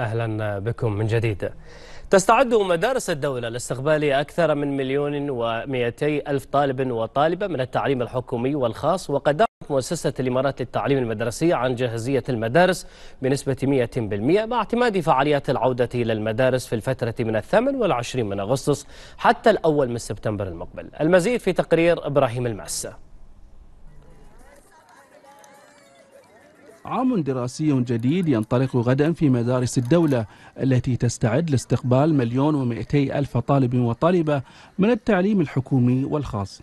أهلا بكم من جديد تستعد مدارس الدولة لاستقبال أكثر من مليون ومئتي ألف طالب وطالبة من التعليم الحكومي والخاص وقد دعت مؤسسة الإمارات للتعليم المدرسي عن جاهزية المدارس بنسبة 100% مع اعتماد فعاليات العودة إلى المدارس في الفترة من الثامن والعشرين من أغسطس حتى الأول من سبتمبر المقبل المزيد في تقرير إبراهيم الماسه عام دراسي جديد ينطلق غدا في مدارس الدولة التي تستعد لاستقبال مليون ومئتي ألف طالب وطالبة من التعليم الحكومي والخاص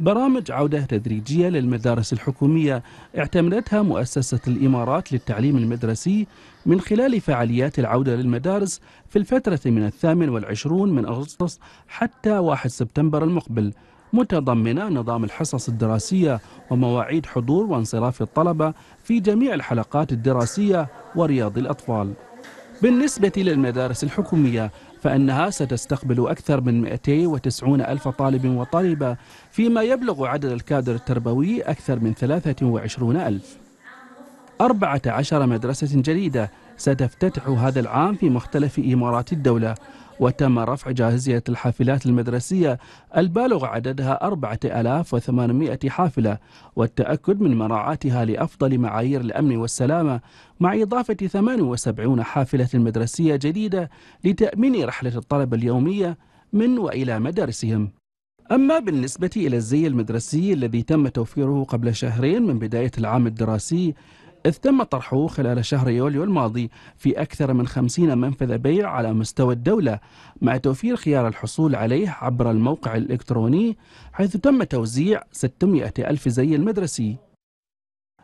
برامج عودة تدريجية للمدارس الحكومية اعتمدتها مؤسسة الإمارات للتعليم المدرسي من خلال فعاليات العودة للمدارس في الفترة من الثامن والعشرون من أغسطس حتى 1 سبتمبر المقبل متضمنة نظام الحصص الدراسية ومواعيد حضور وانصراف الطلبة في جميع الحلقات الدراسية ورياض الأطفال بالنسبة للمدارس الحكومية فإنها ستستقبل أكثر من 290 ألف طالب وطالبة فيما يبلغ عدد الكادر التربوي أكثر من 23 ألف 14 مدرسة جديدة ستفتتح هذا العام في مختلف إمارات الدولة وتم رفع جاهزية الحافلات المدرسية البالغ عددها 4800 حافلة والتأكد من مراعاتها لأفضل معايير الأمن والسلامة مع إضافة 78 حافلة مدرسية جديدة لتأمين رحلة الطلبة اليومية من وإلى مدارسهم أما بالنسبة إلى الزي المدرسي الذي تم توفيره قبل شهرين من بداية العام الدراسي إذ تم طرحه خلال شهر يوليو الماضي في أكثر من 50 منفذ بيع على مستوى الدولة مع توفير خيار الحصول عليه عبر الموقع الإلكتروني حيث تم توزيع 600 ألف زي المدرسي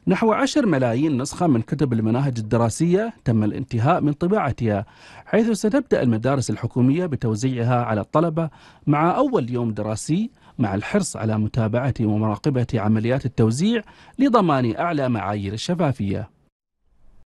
نحو 10 ملايين نسخة من كتب المناهج الدراسية تم الانتهاء من طباعتها حيث ستبدأ المدارس الحكومية بتوزيعها على الطلبة مع أول يوم دراسي مع الحرص على متابعة ومراقبة عمليات التوزيع لضمان أعلى معايير الشفافية